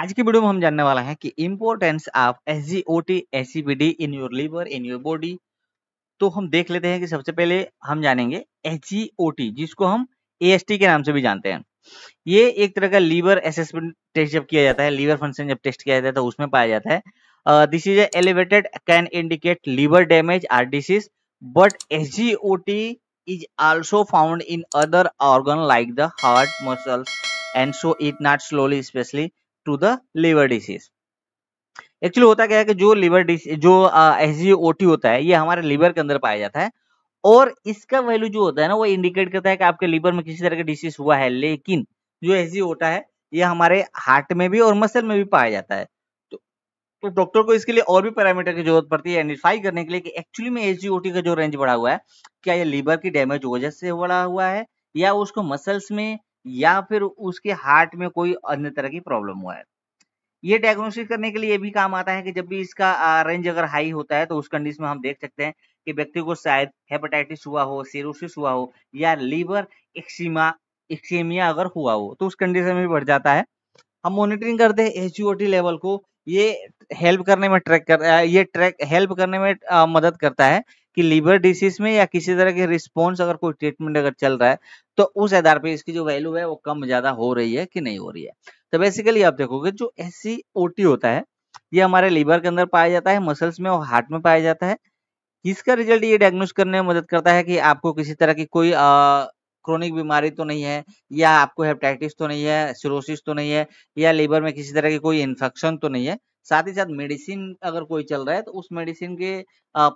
आज की वीडियो में हम जानने वाले हैं कि importance of S G O T S C B D in your liver in your body तो हम देख लेते हैं कि सबसे पहले हम जानेंगे एस जी ओ टी जिसको हम ए एस टी के नाम से भी जानते हैं ये एक तरह का लीवर असेसमेंट टेस्ट जब किया जाता है लीवर फंक्शन जब टेस्ट किया जाता है तो उसमें पाया जाता है this is elevated can indicate liver damage or disease but S G O T is also found in other organ like the heart muscles and so it not slowly specially to the liver disease actually होता क्या है कि जो liver disease जो S G O T होता है ये हमारे लिवर के अंदर पाया जाता है और इसका वैल्यू जो होता है ना वो इंडिकेट करता है कि आपके लिवर में किसी तरह का डिसीज हुआ है लेकिन जो एस जी ओटा है ये हमारे हार्ट में भी और मसल में भी पाया जाता है तो डॉक्टर तो को इसके लिए और भी पैरामीटर की जरूरत पड़ती है आइडेंटिफाई करने के लिए कि एक्चुअली में एच का जो रेंज बढ़ा हुआ है क्या ये लीवर की डैमेज वजह से बढ़ा हुआ है या उसको मसल्स में या फिर उसके हार्ट में कोई अन्य तरह की प्रॉब्लम हुआ है ये डायग्नोसिस करने के लिए भी काम आता है कि जब भी इसका रेंज अगर हाई होता है तो उस कंडीशन में हम देख सकते हैं कि व्यक्ति को शायद हेपेटाइटिस हुआ हो सीरोसिस हुआ हो या लीवर एक्सीमा एक्सीमिया अगर हुआ हो तो उस कंडीशन में भी बढ़ जाता है हम मॉनिटरिंग करते हैं एच लेवल को ये हेल्प करने में ट्रैक कर ये ट्रैक हेल्प करने में आ, मदद करता है कि लीवर डिसीज में या किसी तरह के रिस्पॉन्स अगर कोई ट्रीटमेंट अगर चल रहा है तो उस आधार पर इसकी जो वैल्यू है वो कम ज्यादा हो रही है कि नहीं हो रही है तो बेसिकली आप देखोगे जो एस होता है ये हमारे लीवर के अंदर पाया जाता है मसल्स में और हार्ट में पाया जाता है इसका रिजल्ट ये डायग्नोस करने में मदद करता है कि आपको किसी तरह की कोई क्रोनिक बीमारी तो नहीं है या आपको हेपेटाइटिस तो नहीं है सिरोसिस तो नहीं है या लीवर में किसी तरह की कोई इन्फेक्शन तो नहीं है साथ ही साथ मेडिसिन अगर कोई चल रहा है तो उस मेडिसिन के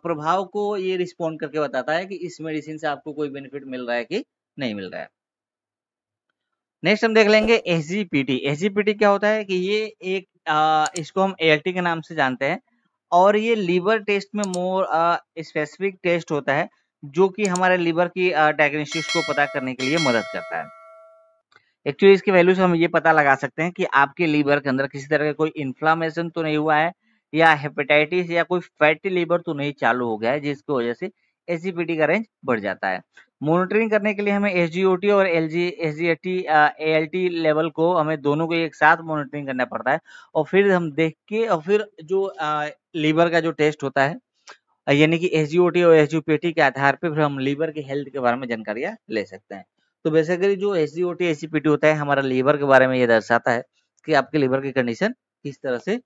प्रभाव को ये रिस्पॉन्ड करके बताता है कि इस मेडिसिन से आपको कोई बेनिफिट मिल रहा है कि नहीं मिल रहा है नेक्स्ट हम देख लेंगे एस जी क्या होता है कि ये एक आ, इसको हम ए के नाम से जानते हैं और ये लीवर टेस्ट में मोर स्पेसिफिक टेस्ट होता है जो कि हमारे लीवर की डायग्नोसिस को पता करने के लिए मदद करता है एक्चुअली इसकी वैल्यू से हम ये पता लगा सकते हैं कि आपके लीवर के अंदर किसी तरह का कोई इन्फ्लामेशन तो नहीं हुआ है या हेपेटाइटिस या कोई फैटी लीवर तो नहीं चालू हो गया है जिसकी वजह से एसीपीटी का रेंज बढ़ जाता है मॉनिटरिंग करने के लिए हमें एस और L G S G level को हमें दोनों को एक साथ मॉनिटरिंग करना पड़ता है और फिर हम देख के और फिर जो आ, लीवर का जो टेस्ट होता है यानी कि एस और एस के आधार पर फिर हम लीवर की हेल्थ के बारे में जानकारियाँ ले सकते हैं तो बेसिकली जो एस जी होता है हमारा लीवर के बारे में ये दर्शाता है कि आपके लीवर की कंडीशन किस तरह से